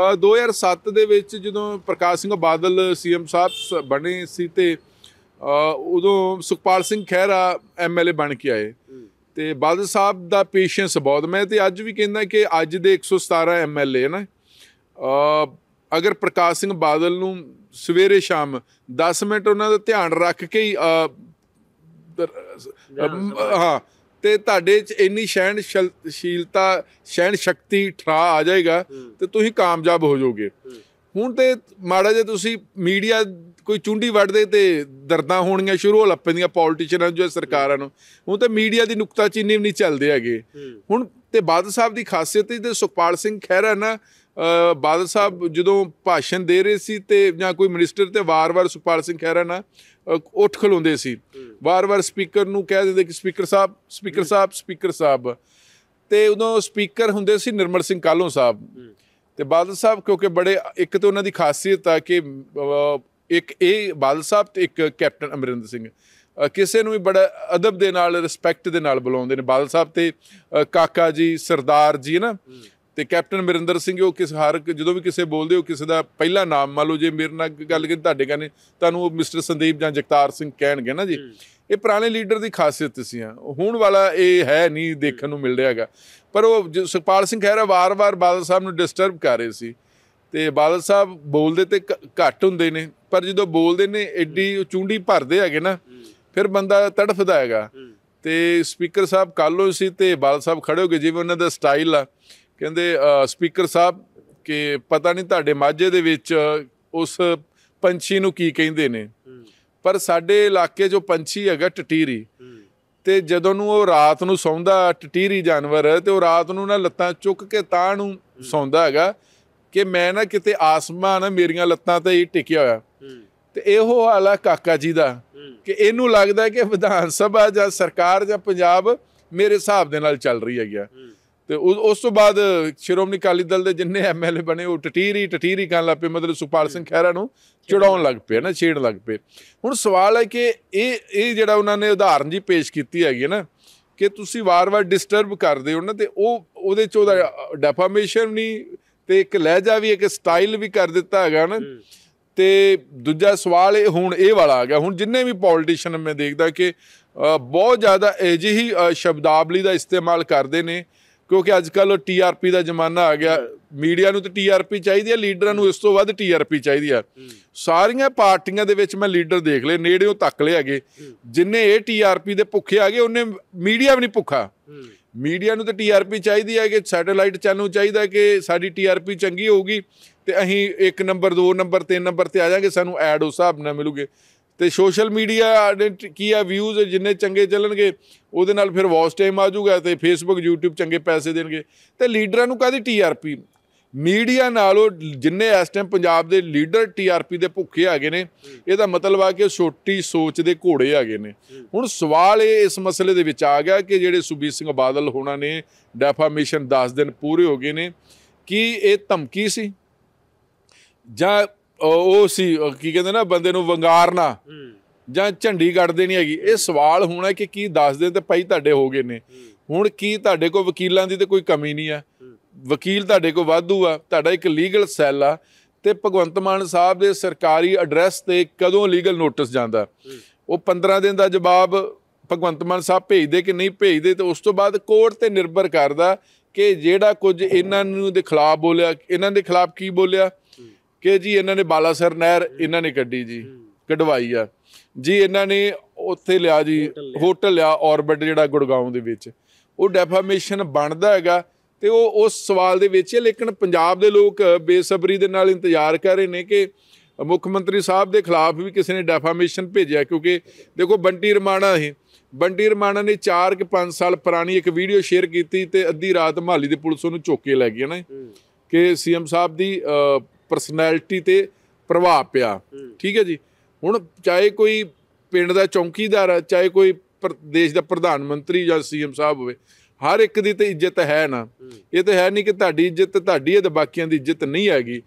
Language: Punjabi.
2007 ਦੇ ਵਿੱਚ ਜਦੋਂ ਪ੍ਰਕਾਸ਼ ਸਿੰਘ ਬਾਦਲ ਸੀਐਮ ਸਾਹਿਬ ਬਣੇ ਸੀ ਤੇ ਉਦੋਂ ਸੁਖਪਾਲ ਸਿੰਘ ਖਹਿਰਾ ਐਮਐਲਏ ਬਣ ਕੇ ਆਏ ਤੇ ਬਾਦਲ ਸਾਹਿਬ ਦਾ ਪੇਸ਼ੈਂਸ ਬਹੁਤ ਮੈਂ ਤੇ ਅੱਜ ਵੀ ਕਹਿੰਦਾ ਕਿ ਅੱਜ ਦੇ 117 ਐਮਐਲਏ ਨਾ ਅਗਰ ਪ੍ਰਕਾਸ਼ ਸਿੰਘ ਬਾਦਲ ਨੂੰ ਸਵੇਰੇ ਸ਼ਾਮ 10 ਮਿੰਟ ਉਹਨਾਂ ਦਾ ਧਿਆਨ ਰੱਖ ਕੇ ਹੀ ਹਾਂ ਤੇ ਤੁਹਾਡੇ 'ਚ ਇੰਨੀ ਸ਼ੈਣ ਸ਼ੀਲਤਾ ਸ਼ੈਣ ਸ਼ਕਤੀ ਠਰਾ ਆ ਜਾਏਗਾ ਤੇ ਤੁਸੀਂ ਕਾਮਯਾਬ ਹੋ ਜਾਓਗੇ ਹੁਣ ਤੇ ਮਾੜਾ ਜੇ ਤੁਸੀਂ ਮੀਡੀਆ ਕੋਈ ਚੁੰਡੀ ਵੱਢਦੇ ਤੇ ਦਰਦਾਂ ਹੋਣੀਆਂ ਸ਼ੁਰੂ ਹੋ ਲੱਪਦੀਆਂ ਪੋਲਿਟਿਸ਼ੀਅਨਾਂ ਜੋ ਸਰਕਾਰਾਂ ਨੂੰ ਹੁਣ ਤੇ ਮੀਡੀਆ ਦੀ ਨੁਕਤਾਚੀਨੀ ਵੀ ਨਹੀਂ ਚੱਲਦੇ ਹੈਗੇ ਹੁਣ ਤੇ ਬਾਦਲ ਸਾਹਿਬ ਦੀ ਖਾਸੀਅਤ ਤੇ ਸੁਖਪਾਲ ਸਿੰਘ ਖਹਿਰਾ ਨਾ ਬਾਦਲ ਸਾਹਿਬ ਜਦੋਂ ਭਾਸ਼ਣ ਦੇ ਰਹੇ ਸੀ ਤੇ ਜਾਂ ਕੋਈ ਮਿਨਿਸਟਰ ਤੇ ਵਾਰ-ਵਾਰ ਸੁਪਾਲ ਸਿੰਘ ਖਹਿਰਾ ਨਾ ਉੱਠ ਖਲੋਂਦੇ ਸੀ ਵਾਰ-ਵਾਰ ਸਪੀਕਰ ਨੂੰ ਕਹਿ ਦਿੰਦੇ ਕਿ ਸਪੀਕਰ ਸਾਹਿਬ ਸਪੀਕਰ ਸਾਹਿਬ ਸਪੀਕਰ ਸਾਹਿਬ ਤੇ ਉਦੋਂ ਸਪੀਕਰ ਹੁੰਦੇ ਸੀ ਨਿਰਮਲ ਸਿੰਘ ਕਾਲੋਂ ਸਾਹਿਬ ਤੇ ਬਾਦਲ ਸਾਹਿਬ ਕਿਉਂਕਿ ਬੜੇ ਇੱਕ ਤੇ ਉਹਨਾਂ ਦੀ ਖਾਸੀਅਤ ਆ ਕਿ ਇੱਕ ਇਹ ਬਾਦਲ ਸਾਹਿਬ ਤੇ ਇੱਕ ਕੈਪਟਨ ਅਮਰਿੰਦਰ ਸਿੰਘ ਕਿਸੇ ਨੂੰ ਵੀ ਬੜਾ ਅਦਬ ਦੇ ਨਾਲ ਰਿਸਪੈਕਟ ਦੇ ਨਾਲ ਬੁਲਾਉਂਦੇ ਨੇ ਬਾਦਲ ਸਾਹਿਬ ਤੇ ਕਾਕਾ ਜੀ ਸਰਦਾਰ ਜੀ ਨਾ ਤੇ ਕੈਪਟਨ ਅਮਰਿੰਦਰ ਸਿੰਘ ਉਹ ਕਿਸ ਹਰ ਜਦੋਂ ਵੀ ਕਿਸੇ ਬੋਲਦੇ ਹੋ ਕਿਸੇ ਦਾ ਪਹਿਲਾ ਨਾਮ ਮੰਨ ਲਓ ਜੇ ਮੇਰੇ ਨਾਲ ਗੱਲ ਕਰੀ ਤੁਹਾਡੇ ਕਹਿੰਦੇ ਤੁਹਾਨੂੰ ਉਹ ਮਿਸਟਰ ਸੰਦੀਪ ਜਾਂ ਜਗਤਾਰ ਸਿੰਘ ਕਹਿਣਗੇ ਨਾ ਜੀ ਇਹ ਪੁਰਾਣੇ ਲੀਡਰ ਦੀ ਖਾਸੀਅਤ ਸੀ ਆ ਹੁਣ ਵਾਲਾ ਇਹ ਹੈ ਨਹੀਂ ਦੇਖਣ ਨੂੰ ਮਿਲ ਰਿਹਾਗਾ ਪਰ ਉਹ ਸੁਖਪਾਲ ਸਿੰਘ ਖਹਿਰਾ ਵਾਰ-ਵਾਰ ਬਾਦਲ ਸਾਹਿਬ ਨੂੰ ਡਿਸਟਰਬ ਕਰ ਰਹੇ ਸੀ ਤੇ ਬਾਦਲ ਸਾਹਿਬ ਬੋਲਦੇ ਤੇ ਘੱਟ ਹੁੰਦੇ ਨੇ ਪਰ ਜਦੋਂ ਬੋਲਦੇ ਨੇ ਐਡੀ ਚੁੰਡੀ ਭਰਦੇ ਹੈਗੇ ਨਾ ਫਿਰ ਬੰਦਾ ਤੜਫਦਾ ਹੈਗਾ ਤੇ ਸਪੀਕਰ ਸਾਹਿਬ ਕੱਲੋਂ ਸੀ ਤੇ ਬਾਦਲ ਸਾਹਿਬ ਖੜੇ ਹੋ ਗਏ ਜਿਵੇਂ ਉਹਨਾਂ ਦਾ ਸਟਾਈਲ ਆ ਕਹਿੰਦੇ ਸਪੀਕਰ ਸਾਹਿਬ ਕਿ ਪਤਾ ਨਹੀਂ ਤੁਹਾਡੇ ਮਾਝੇ ਦੇ ਵਿੱਚ ਉਸ ਪੰਛੀ ਨੂੰ ਕੀ ਕਹਿੰਦੇ ਨੇ ਪਰ ਸਾਡੇ ਇਲਾਕੇ ਜੋ ਪੰਛੀ ਹੈਗਾ ਟਟੀਰੀ ਤੇ ਜਦੋਂ ਨੂੰ ਉਹ ਰਾਤ ਨੂੰ ਸੌਂਦਾ ਟਟੀਰੀ ਜਾਨਵਰ ਤੇ ਉਹ ਰਾਤ ਨੂੰ ਨਾ ਲੱਤਾਂ ਚੁੱਕ ਕੇ ਤਾਂ ਨੂੰ ਸੌਂਦਾ ਹੈਗਾ ਕਿ ਮੈਂ ਨਾ ਕਿਤੇ ਆਸਮਾਨ ਮੇਰੀਆਂ ਲੱਤਾਂ ਤੇ ਹੀ ਟਿਕਿਆ ਹੋਇਆ ਤੇ ਇਹੋ ਹਾਲ ਆ ਕਾਕਾ ਜੀ ਦਾ ਕਿ ਇਹਨੂੰ ਲੱਗਦਾ ਕਿ ਵਿਧਾਨ ਸਭਾ ਜਾਂ ਸਰਕਾਰ ਜਾਂ ਪੰਜਾਬ ਮੇਰੇ ਹਿਸਾਬ ਦੇ ਨਾਲ ਚੱਲ ਰਹੀ ਹੈਗੀ ਤੇ ਉਸ ਤੋਂ ਬਾਅਦ ਸ਼੍ਰੋਮਣੀ ਅਕਾਲੀ ਦਲ ਦੇ ਜਿੰਨੇ ਐਮਐਲਏ ਬਣੇ ਉਹ ਟਟੀਰੀ ਟਟੀਰੀ ਕਰਨ ਲੱਗ ਪਏ ਮਤਲਬ ਸੁਪਾਲ ਸਿੰਘ ਖਹਿਰਾ ਨੂੰ ਚੜਾਉਣ ਲੱਗ ਪਏ ਨਾ ਛੇੜ ਲੱਗ ਪਏ ਹੁਣ ਸਵਾਲ ਹੈ ਕਿ ਇਹ ਇਹ ਜਿਹੜਾ ਉਹਨਾਂ ਨੇ ਉਦਾਹਰਨ ਜੀ ਪੇਸ਼ ਕੀਤੀ ਹੈਗੀ ਨਾ ਕਿ ਤੁਸੀਂ ਵਾਰ-ਵਾਰ ਡਿਸਟਰਬ ਕਰਦੇ ਹੋ ਨਾ ਤੇ ਉਹ ਉਹਦੇ ਚ ਉਹਦਾ ਡੈਫਾਮੇਸ਼ਨ ਨਹੀਂ ਤੇ ਇੱਕ ਲਹਿਜਾ ਵੀ ਇੱਕ ਸਟਾਈਲ ਵੀ ਕਰ ਦਿੱਤਾ ਹੈਗਾ ਨਾ ਤੇ ਦੂਜਾ ਸਵਾਲ ਇਹ ਹੁਣ ਇਹ ਵਾਲਾ ਆ ਗਿਆ ਹੁਣ ਜਿੰਨੇ ਵੀ ਪੋਲਿਟਿਸ਼ੀਅਨ ਮੈਂ ਦੇਖਦਾ ਕਿ ਬਹੁਤ ਜ਼ਿਆਦਾ ਅਜਿਹੀ ਸ਼ਬਦਾਵਲੀ ਦਾ ਇਸਤੇਮਾਲ ਕਰਦੇ ਨੇ ਕਿਉਂਕਿ ਅੱਜ ਕੱਲ ਟੀਆਰਪੀ ਦਾ ਜ਼ਮਾਨਾ ਆ ਗਿਆ ਮੀਡੀਆ ਨੂੰ ਤਾਂ ਟੀਆਰਪੀ ਚਾਹੀਦੀ ਹੈ ਲੀਡਰਾਂ ਨੂੰ ਇਸ ਤੋਂ ਵੱਧ ਟੀਆਰਪੀ ਚਾਹੀਦੀ ਆ ਸਾਰੀਆਂ ਪਾਰਟੀਆਂ ਦੇ ਵਿੱਚ ਮੈਂ ਲੀਡਰ ਦੇਖ ਲਏ ਨੇੜਿਓਂ ਤੱਕ ਲਏ ਹੈਗੇ ਜਿੰਨੇ ਇਹ ਟੀਆਰਪੀ ਦੇ ਭੁੱਖੇ ਆ ਗਏ ਉਹਨੇ ਮੀਡੀਆ ਵੀ ਨਹੀਂ ਭੁੱਖਾ ਮੀਡੀਆ ਨੂੰ ਤਾਂ ਟੀਆਰਪੀ ਚਾਹੀਦੀ ਹੈ ਕਿ ਸੈਟੇਲਾਈਟ ਚੈਨਲ ਚਾਹੀਦਾ ਕਿ ਸਾਡੀ ਟੀਆਰਪੀ ਚੰਗੀ ਹੋਊਗੀ ਤੇ ਅਸੀਂ 1 ਨੰਬਰ 2 ਨੰਬਰ 3 ਨੰਬਰ ਤੇ ਆ ਜਾਾਂਗੇ ਸਾਨੂੰ ਐਡ ਉਸ ਹਿਸਾਬ ਨਾਲ ਮਿਲੂਗੇ ਤੇ ਸੋਸ਼ਲ ਮੀਡੀਆ ਕੀ ਆ ਵਿਊਜ਼ ਜਿੰਨੇ ਚੰਗੇ ਚੱਲਣਗੇ ਉਹਦੇ ਨਾਲ ਫਿਰ ਵਾਚ ਟਾਈਮ ਆ ਜਾਊਗਾ ਤੇ ਫੇਸਬੁੱਕ YouTube ਚੰਗੇ ਪੈਸੇ ਦੇਣਗੇ ਤੇ ਲੀਡਰਾਂ ਨੂੰ ਕਾਦੀ ਟੀਆਰਪੀ ਮੀਡੀਆ ਨਾਲੋਂ ਜਿੰਨੇ ਇਸ ਟਾਈਮ ਪੰਜਾਬ ਦੇ ਲੀਡਰ ਟੀਆਰਪੀ ਦੇ ਭੁੱਖੇ ਗਏ ਨੇ ਇਹਦਾ ਮਤਲਬ ਆ ਕਿ ਛੋਟੀ ਸੋਚ ਦੇ ਘੋੜੇ ਗਏ ਨੇ ਹੁਣ ਸਵਾਲ ਇਹ ਇਸ ਮਸਲੇ ਦੇ ਵਿੱਚ ਆ ਗਿਆ ਕਿ ਜਿਹੜੇ ਸੁਬੀਰ ਸਿੰਘ ਬਾਦਲ ਹੋਣਾ ਨੇ ਡੈਫਾਮੇਸ਼ਨ 10 ਦਿਨ ਪੂਰੇ ਹੋ ਗਏ ਨੇ ਕੀ ਇਹ ਧਮਕੀ ਸੀ ਜਾਂ ਉਹ ਸੀ ਕੀ ਕਹਿੰਦੇ ਨਾ ਬੰਦੇ ਨੂੰ ਵੰਗਾਰਨਾ ਜਾਂ ਝੰਡੀ ਗੱਡ ਦੇਣੀ ਹੈਗੀ ਇਹ ਸਵਾਲ ਹੋਣਾ ਕਿ ਕੀ ਦੱਸ ਦੇ ਤੇ ਭਾਈ ਤੁਹਾਡੇ ਹੋ ਗਏ ਨੇ ਹੁਣ ਕੀ ਤੁਹਾਡੇ ਕੋਲ ਵਕੀਲਾਂ ਦੀ ਤੇ ਕੋਈ ਕਮੀ ਨਹੀਂ ਆ ਵਕੀਲ ਤੁਹਾਡੇ ਕੋਲ ਵਾਧੂ ਆ ਤੁਹਾਡਾ ਇੱਕ ਲੀਗਲ ਸੈੱਲ ਆ ਤੇ ਭਗਵੰਤ ਮਾਨ ਸਾਹਿਬ ਦੇ ਸਰਕਾਰੀ ਐਡਰੈਸ ਤੇ ਕਦੋਂ ਲੀਗਲ ਨੋਟਿਸ ਜਾਂਦਾ ਉਹ 15 ਦਿਨ ਦਾ ਜਵਾਬ ਭਗਵੰਤ ਮਾਨ ਸਾਹਿਬ ਭੇਜਦੇ ਕਿ ਨਹੀਂ ਭੇਜਦੇ ਤੇ ਉਸ ਤੋਂ ਬਾਅਦ ਕੋਰਟ ਤੇ ਨਿਰਭਰ ਕਰਦਾ ਕਿ ਜਿਹੜਾ ਕੁਝ ਇਹਨਾਂ ਨੂੰ ਦੇ ਖਿਲਾਫ ਬੋਲਿਆ ਇਹਨਾਂ ਦੇ ਖਿਲਾਫ ਕੀ ਬੋਲਿਆ ਕਿ ਜੀ ਇਹਨਾਂ ਨੇ ਬਾਲਾਸਰ ਨਹਿਰ ਇਹਨਾਂ ਨੇ ਕੱਢੀ ਜੀ ਕਢਵਾਈ ਆ ਜੀ ਇਹਨਾਂ ਨੇ ਉੱਥੇ ਲਿਆ ਜੀ ਹੋਟਲ ਲਿਆ ਆਰਬਿਟ ਜਿਹੜਾ ਗੁੜਗਾਉਂ ਦੇ ਵਿੱਚ ਉਹ ਡੈਫਾਮੇਸ਼ਨ ਬਣਦਾ ਹੈਗਾ ਤੇ ਉਹ ਉਸ ਸਵਾਲ ਦੇ ਵਿੱਚ ਲੇਕਿਨ ਪੰਜਾਬ ਦੇ ਲੋਕ ਬੇਸਬਰੀ ਦੇ ਨਾਲ ਇੰਤਜ਼ਾਰ ਕਰ ਰਹੇ ਨੇ ਕਿ ਮੁੱਖ ਮੰਤਰੀ ਸਾਹਿਬ ਦੇ ਖਿਲਾਫ ਵੀ ਕਿਸੇ ਨੇ ਡੈਫਾਮੇਸ਼ਨ ਭੇਜਿਆ ਕਿਉਂਕਿ ਦੇਖੋ ਬੰਟੀ ਰਮਾਣਾ ਹੈ ਬੰਟੀ ਰਮਾਣਾ ਨੇ 4 ਕਿ 5 ਸਾਲ ਪੁਰਾਣੀ ਇੱਕ ਵੀਡੀਓ ਸ਼ੇਅਰ ਕੀਤੀ ਤੇ ਅੱਧੀ ਰਾਤ ਮਹਾਲੀ ਦੇ ਪੁਲਿਸ ਉਹਨੂੰ ਚੁੱਕ ਕੇ ਲੈ ਗਈ ਨਾ ਕਿ ਸੀਐਮ ਸਾਹਿਬ ਦੀ ਪਰਸਨੈਲਿਟੀ ਤੇ ਪ੍ਰਭਾਵ ਪਿਆ ਠੀਕ ਹੈ ਜੀ ਹੁਣ ਚਾਹੇ ਕੋਈ ਪਿੰਡ ਦਾ ਚੌਂਕੀਦਾਰ ਹੈ ਚਾਹੇ ਕੋਈ ਦੇਸ਼ ਦਾ ਪ੍ਰਧਾਨ ਮੰਤਰੀ ਜਾਂ ਸੀਐਮ ਸਾਹਿਬ ਹੋਵੇ ਹਰ ਇੱਕ ਦੀ ਤੇ ਇੱਜ਼ਤ ਹੈ ਨਾ ਇਹ ਤੇ ਹੈ ਨਹੀਂ ਕਿ ਤੁਹਾਡੀ ਇੱਜ਼ਤ ਤੁਹਾਡੀ ਹੈ ਤੇ ਬਾਕੀਆਂ ਦੀ ਇੱਜ਼ਤ ਨਹੀਂ ਹੈਗੀ